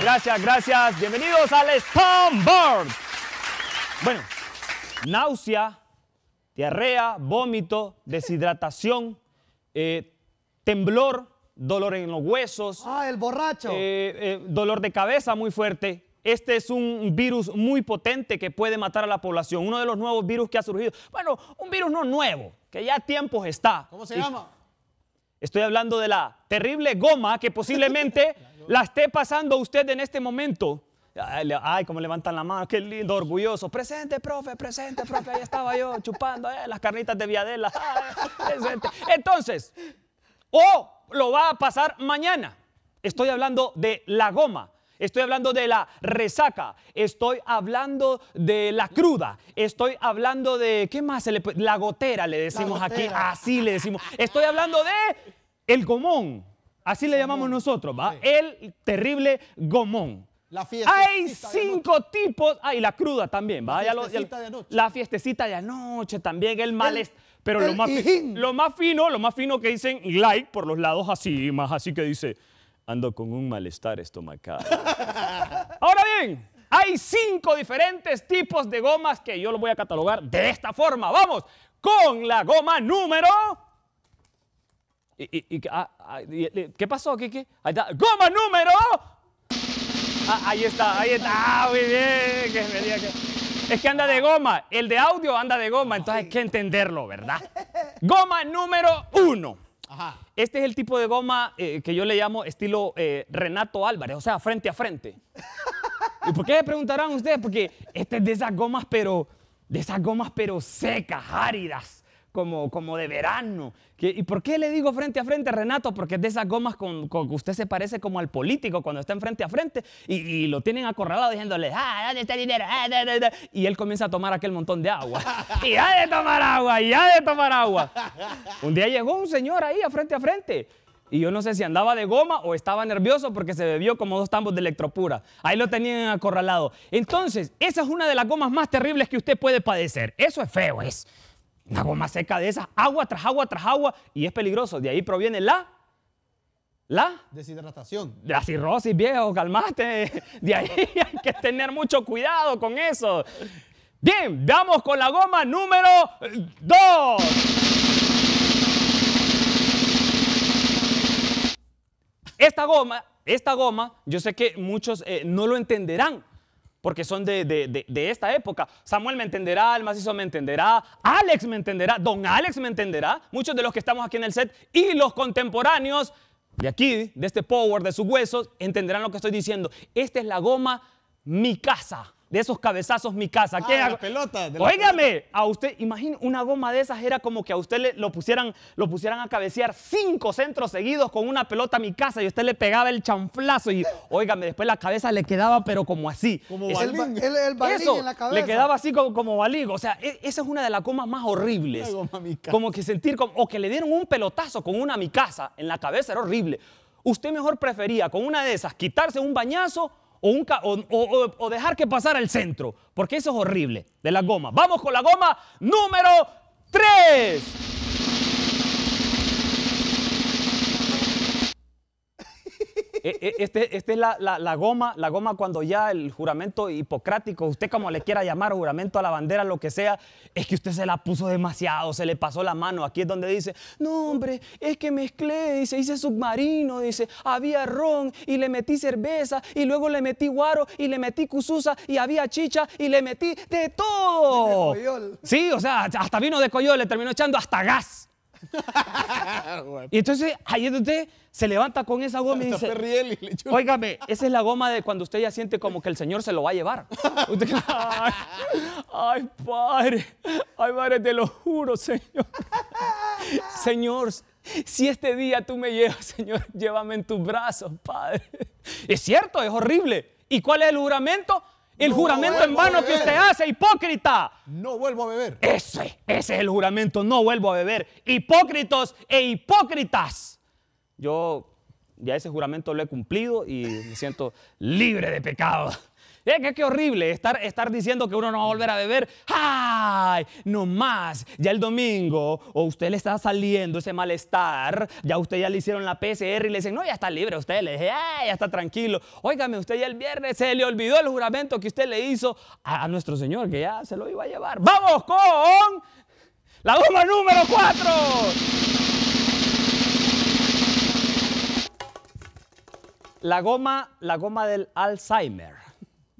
Gracias, gracias. Bienvenidos al Stormboard. Bueno, náusea, diarrea, vómito, deshidratación, eh, temblor, dolor en los huesos. Ah, el borracho. Eh, eh, dolor de cabeza muy fuerte. Este es un virus muy potente que puede matar a la población. Uno de los nuevos virus que ha surgido. Bueno, un virus no nuevo, que ya a tiempos está. ¿Cómo se llama? Estoy hablando de la terrible goma que posiblemente la esté pasando usted en este momento. Ay, cómo levantan la mano, qué lindo, orgulloso. Presente, profe, presente, profe. Ahí estaba yo chupando eh, las carnitas de Viadela. presente. Entonces, o lo va a pasar mañana. Estoy hablando de la goma. Estoy hablando de la resaca, estoy hablando de la cruda, estoy hablando de, ¿qué más? la gotera le decimos aquí, así le decimos. Estoy hablando de el gomón, así le llamamos nosotros, ¿va? El terrible gomón. La hay cinco tipos. Hay ah, la cruda también, ¿va? La fiestecita de anoche. La fiestecita de anoche también, el mal Pero lo, más, lo más fino, lo más fino que dicen like por los lados así, más así que dice ando con un malestar estomacal. Ahora bien, hay cinco diferentes tipos de gomas que yo lo voy a catalogar de esta forma. Vamos con la goma número. Y, ah, ah, ¿Qué pasó, aquí Ahí Goma número. Ah, ahí está, ahí está. muy bien. Es que anda de goma. El de audio anda de goma, entonces hay que entenderlo, ¿verdad? Goma número uno. Este es el tipo de goma eh, que yo le llamo estilo eh, Renato Álvarez, o sea, frente a frente. ¿Y por qué me preguntarán ustedes? Porque este es de esas gomas, pero de esas gomas, pero secas, áridas como, como de verano. ¿Y por qué le digo frente a frente, Renato? Porque es de esas gomas con, que usted se parece como al político cuando está en frente a frente y, lo tienen acorralado diciéndole, ah, ¿dónde está el dinero? Ah, y él comienza a tomar aquel montón de agua. y ha de tomar agua, y ha de tomar agua. un día llegó un señor ahí a frente a frente. Y yo no sé si andaba de goma o estaba nervioso porque se bebió como dos tambos de electropura. Ahí lo tenían acorralado. Entonces, esa es una de las gomas más terribles que usted puede padecer. Eso es feo, es. Una goma seca de esas, agua tras agua tras agua, y es peligroso. De ahí proviene la. La deshidratación. La cirrosis, viejo, calmate. De ahí hay que tener mucho cuidado con eso. Bien, vamos con la goma número 2. Esta goma, esta goma, yo sé que muchos eh, no lo entenderán, porque son de, esta época. Samuel me entenderá, el me entenderá, Alex me entenderá, don Alex me entenderá, muchos de los que estamos aquí en el set y los contemporáneos de aquí, de este power, de sus huesos, entenderán lo que estoy diciendo. Esta es la goma mi casa de esos cabezazos mi casa. qué ah, de Óigame, a usted, imagínate, una goma de esas era como que a usted le, lo, pusieran, lo pusieran a cabecear cinco centros seguidos con una pelota mi casa y usted le pegaba el chanflazo y, óigame, después la cabeza le quedaba pero como así. Como El, el, la cabeza. Le quedaba así como, como balín. O sea, e, esa es una de las gomas más horribles. Goma Como que sentir, como, o que le dieron un pelotazo con una mi casa en la cabeza era horrible. Usted mejor prefería con una de esas quitarse un bañazo o, dejar que pasara el centro, porque eso es horrible de la goma. Vamos con la goma número 3. E, e, Esta este es la, la, goma, la goma cuando ya el juramento hipocrático, usted como le quiera llamar, juramento a la bandera, lo que sea, es que usted se la puso demasiado, se le pasó la mano. Aquí es donde dice, no hombre, es que mezclé, dice, hice submarino, dice, había ron y le metí cerveza y luego le metí guaro y le metí cususa y había chicha y le metí de todo. sí, o sea, hasta vino de coyol, le terminó echando hasta gas. Y entonces ahí es donde usted se levanta con esa goma y dice, oígame, esa es la goma de cuando usted ya siente como que el Señor se lo va a llevar. Usted, ay, ay, padre, ay, padre, te lo juro, Señor. Señor, si este día tú me llevas, Señor, llévame en tus brazos, Padre. Es cierto, es horrible. ¿Y cuál es el juramento? El juramento en vano que usted hace, hipócrita. No vuelvo a beber. Ese, ese es el juramento, no vuelvo a beber. Hipócritos e hipócritas. Yo ya ese juramento lo he cumplido y me siento libre de pecado. Eh, qué, horrible estar, estar diciendo que uno no va a volver a beber. ¡Ay! No más. Ya el domingo, o usted le está saliendo ese malestar, ya usted ya le hicieron la PCR y le dicen, no, ya está libre usted. Le dije, ya está tranquilo. Óigame, usted ya el viernes se le olvidó el juramento que usted le hizo a, nuestro Señor, que ya se lo iba a llevar. ¡Vamos con la goma número 4! La goma, la goma del Alzheimer.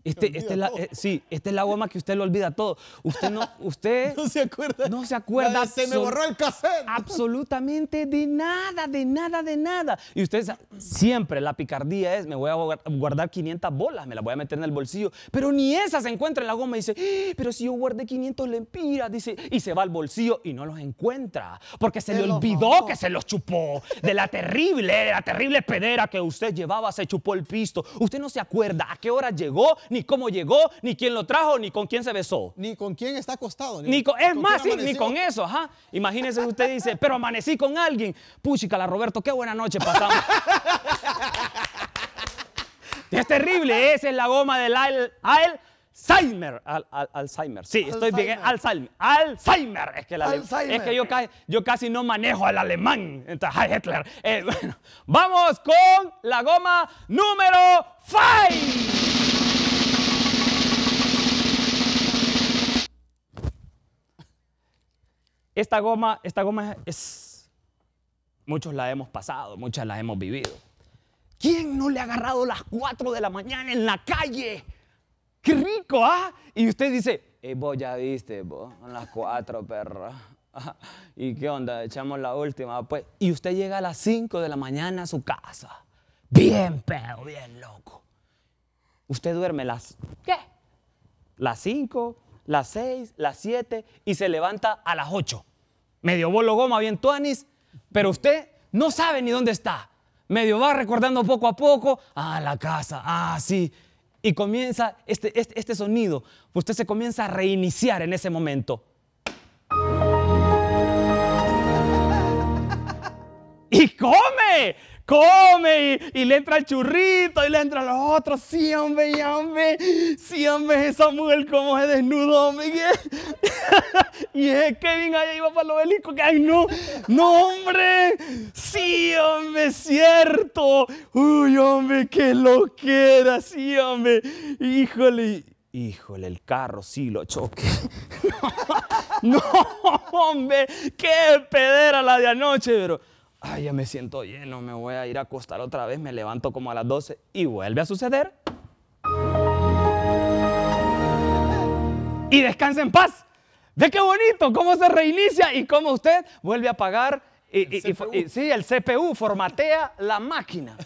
Este, este eh, sí, esta es la goma que usted lo olvida todo. Usted no, usted no se acuerda. No se acuerda. Se me borró el cassette. Absolutamente de nada, de nada, de nada. Y usted siempre la picardía es, me voy a guardar 500 bolas, me las voy a meter en el bolsillo, pero ni esa se encuentra en la goma y dice, eh, pero si yo guardé 500 lempiras, dice, y se va al bolsillo y no los encuentra, porque se, le olvidó que se los chupó de la terrible, de la terrible pedera que usted llevaba, se chupó el pisto. Usted no se acuerda a qué hora llegó ni cómo llegó, ni quién lo trajo, ni con quién se besó. Ni con quién está acostado. Ni, es más, ni con eso. Ajá. Imagínese usted dice, pero amanecí con alguien. la Roberto, qué buena noche pasamos. es terrible, ¿eh? esa es la goma del Alzheimer, Alzheimer. Sí, estoy bien. ¿eh? Alzheimer. Alzheimer. Es que, Es que yo, casi no manejo al alemán. Entonces, Hitler. Eh, vamos con la goma número 5. Esta goma, esta goma es, muchos la hemos pasado, muchas la hemos vivido. ¿Quién no le ha agarrado las 4 de la mañana en la calle? ¡Qué rico, ah! Y usted dice, eh, vos ya viste, vos, son las 4, perro. ¿Y qué onda? Echamos la última, pues. Y usted llega a las 5 de la mañana a su casa. Bien pedo, bien loco. Usted duerme las, ¿qué? Las 5, las seis, las 7 y se levanta a las 8. Medio bolo goma, bien tuanis, pero usted no sabe ni dónde está. Medio va recordando poco a poco, ah, la casa, ah, sí. Y comienza este, este, este sonido, usted se comienza a reiniciar en ese momento. ¡Y come! come y, le entra el churrito y le entra los otros. Sí, hombre, ya, hombre. Sí, hombre, esa mujer como se desnudo, hombre. y es Kevin ahí iba para los que Ay, no, no, hombre. Sí, hombre, cierto. Uy, hombre, qué loquera. Sí, hombre. Híjole, híjole, el carro sí lo choque. no, hombre, qué pedera la de anoche, pero ay, ya me siento lleno, me voy a ir a acostar otra vez, me levanto como a las 12 y vuelve a suceder. Y descansa en paz. Ve qué bonito, cómo se reinicia y cómo usted vuelve a pagar y, sí, el CPU formatea la máquina.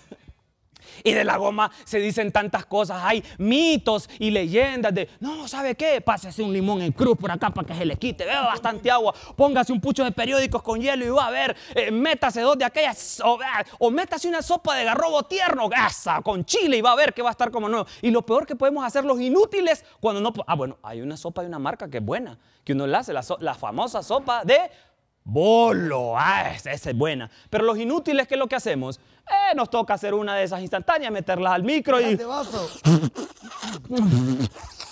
Y de la goma se dicen tantas cosas. Hay mitos y leyendas de, no, ¿sabe qué? Pásese un limón en cruz por acá para que se le quite. Beba bastante agua. Póngase un pucho de periódicos con hielo y va a ver. Eh, métase dos de aquellas. O, o, métase una sopa de garrobo tierno, gasa, con chile y va a ver que va a estar como nuevo. Y lo peor que podemos hacer los inútiles cuando no... Ah, bueno, hay una sopa de una marca que es buena, que uno la hace, la, famosa sopa de bolo. Ah, esa, es buena. Pero los inútiles, ¿qué es lo que hacemos? Eh, nos toca hacer una de esas instantáneas, meterlas al micro y...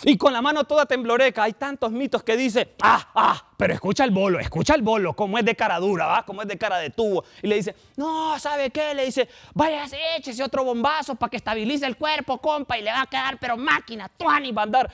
Y con la mano toda tembloreca, hay tantos mitos que dice, ah, ah, pero escucha el bolo, escucha el bolo, como es de cara dura, ¿va? Como es de cara de tubo. Y le dice, no, ¿sabe qué? Le dice, vaya, échese otro bombazo para que estabilice el cuerpo, compa, y le va a quedar, pero máquina, tuani, va a andar.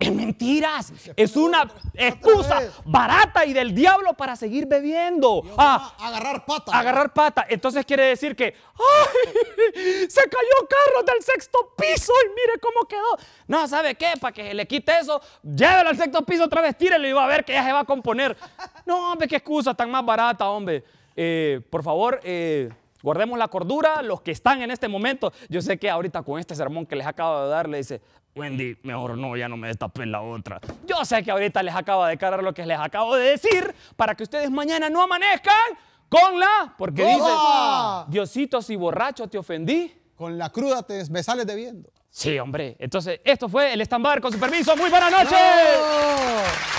Es mentiras, es una excusa barata y del diablo para seguir bebiendo. Ah, agarrar pata. Agarrar pata. Entonces quiere decir que, ¡ay! Se cayó carro del sexto piso y mire cómo quedó. No, ¿sabe qué? Para que se le quite eso, llévelo al sexto piso otra vez, tírelo y va a ver que ya se va a componer. No, hombre, qué excusa tan más barata, hombre. Eh, por favor, eh, Guardemos la cordura, los que están en este momento. Yo sé que ahorita con este sermón que les acabo de dar, le dice, Wendy, mejor no, ya no me destapen la otra. Yo sé que ahorita les acabo de cargar lo que les acabo de decir para que ustedes mañana no amanezcan con la, porque dice, Diosito, si borracho te ofendí. Con la cruda te me sales debiendo. Sí, hombre. Entonces, esto fue el estambar. Con su permiso, muy buenas noches.